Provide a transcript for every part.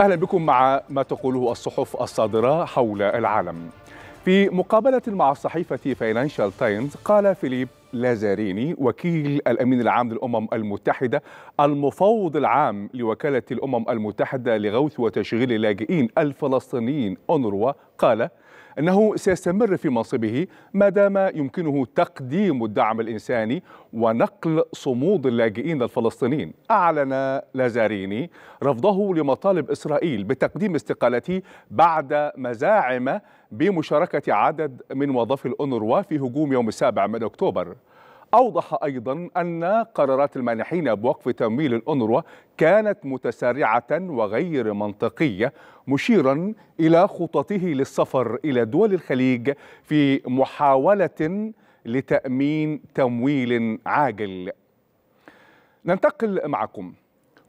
أهلا بكم مع ما تقوله الصحف الصادرة حول العالم في مقابلة مع صحيفة فاينانشال تايمز قال فيليب لازاريني وكيل الأمين العام للأمم المتحدة المفوض العام لوكالة الأمم المتحدة لغوث وتشغيل اللاجئين الفلسطينيين أونروا قال أنه سيستمر في منصبه ما دام يمكنه تقديم الدعم الإنساني ونقل صمود اللاجئين الفلسطينيين أعلن لازاريني رفضه لمطالب إسرائيل بتقديم استقالته بعد مزاعم بمشاركة عدد من موظفي الأونروا في هجوم يوم السابع من أكتوبر أوضح أيضا أن قرارات المانحين بوقف تمويل الأونروا كانت متسارعة وغير منطقية مشيرا إلى خططه للسفر إلى دول الخليج في محاولة لتأمين تمويل عاجل ننتقل معكم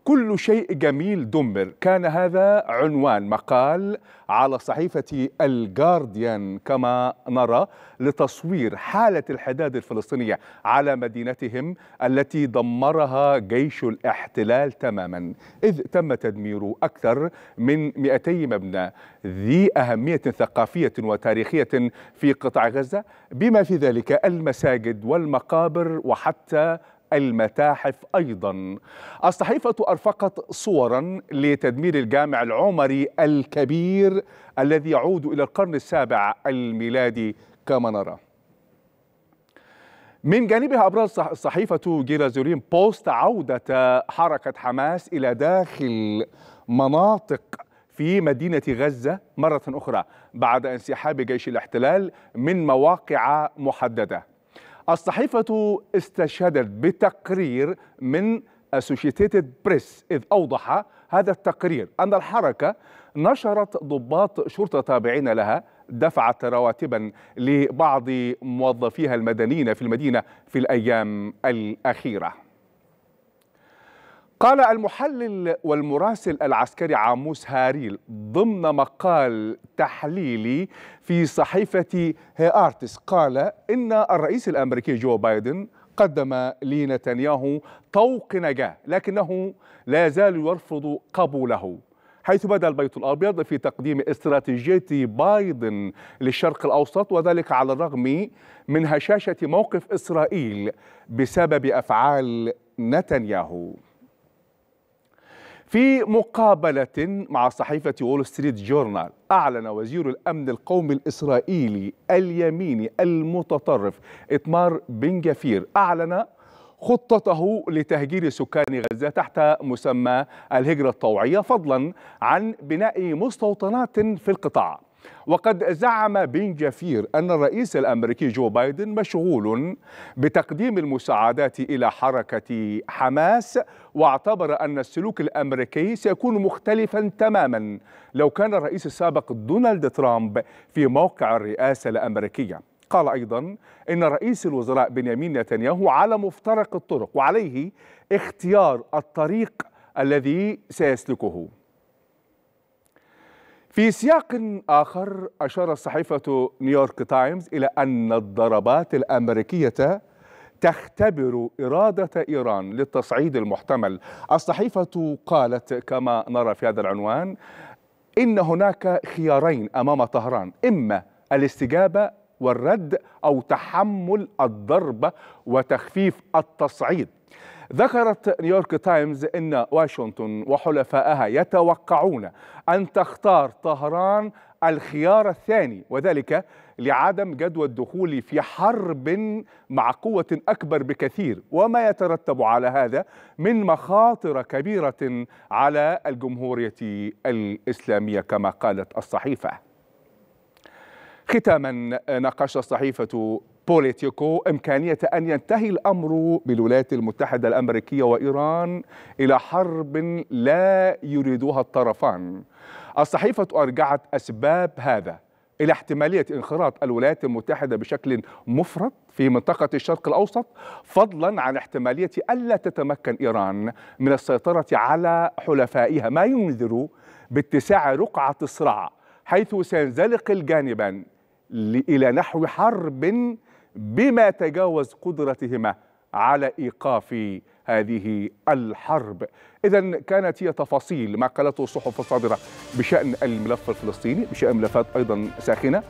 كل شيء جميل دمر كان هذا عنوان مقال على صحيفة الجارديان كما نرى لتصوير حالة الحداد الفلسطينية على مدينتهم التي دمرها جيش الاحتلال تماما إذ تم تدمير أكثر من 200 مبنى ذي أهمية ثقافية وتاريخية في قطاع غزة بما في ذلك المساجد والمقابر وحتى المتاحف أيضا الصحيفة أرفقت صورا لتدمير الجامع العمري الكبير الذي يعود إلى القرن السابع الميلادي كما نرى من جانبها أبرز صحيفة جيرازورين بوست عودة حركة حماس إلى داخل مناطق في مدينة غزة مرة أخرى بعد انسحاب جيش الاحتلال من مواقع محددة الصحيفة استشهدت بتقرير من اسوشيتيتد بريس إذ أوضح هذا التقرير أن الحركة نشرت ضباط شرطة تابعين لها دفعت رواتبا لبعض موظفيها المدنيين في المدينة في الأيام الأخيرة قال المحلل والمراسل العسكري عاموس هاريل ضمن مقال تحليلي في صحيفة أرتس قال إن الرئيس الأمريكي جو بايدن قدم لنتنياهو طوق نجاة لكنه لا يزال يرفض قبوله حيث بدا البيت الابيض في تقديم استراتيجيه بايدن للشرق الاوسط وذلك على الرغم من هشاشه موقف اسرائيل بسبب افعال نتنياهو في مقابلة مع صحيفة وول ستريت جورنال أعلن وزير الأمن القومي الإسرائيلي اليميني المتطرف إتمار بن جفير أعلن خطته لتهجير سكان غزة تحت مسمى الهجرة الطوعية فضلا عن بناء مستوطنات في القطاع وقد زعم بن جفير أن الرئيس الأمريكي جو بايدن مشغول بتقديم المساعدات إلى حركة حماس واعتبر أن السلوك الأمريكي سيكون مختلفا تماما لو كان الرئيس السابق دونالد ترامب في موقع الرئاسة الأمريكية قال أيضا إن رئيس الوزراء بنيامين نتنياهو على مفترق الطرق وعليه اختيار الطريق الذي سيسلكه في سياق آخر أشارت صحيفة نيويورك تايمز إلى أن الضربات الأمريكية تختبر إرادة إيران للتصعيد المحتمل الصحيفة قالت كما نرى في هذا العنوان إن هناك خيارين أمام طهران إما الاستجابة والرد أو تحمل الضربة وتخفيف التصعيد ذكرت نيويورك تايمز أن واشنطن وحلفائها يتوقعون أن تختار طهران الخيار الثاني وذلك لعدم جدوى الدخول في حرب مع قوة أكبر بكثير وما يترتب على هذا من مخاطر كبيرة على الجمهورية الإسلامية كما قالت الصحيفة ختاما ناقش الصحيفة بوليتيكو إمكانية أن ينتهي الأمر بالولايات المتحدة الأمريكية وإيران إلى حرب لا يريدها الطرفان الصحيفة أرجعت أسباب هذا إلى احتمالية انخراط الولايات المتحدة بشكل مفرط في منطقة الشرق الأوسط فضلا عن احتمالية ألا تتمكن إيران من السيطرة على حلفائها ما ينذر باتساع رقعة الصراع حيث سينزلق الجانبان إلى نحو حرب بما تجاوز قدرتهما على ايقاف هذه الحرب إذا كانت هي تفاصيل ما قالته الصحف الصادرة بشأن الملف الفلسطيني بشأن ملفات أيضا ساخنة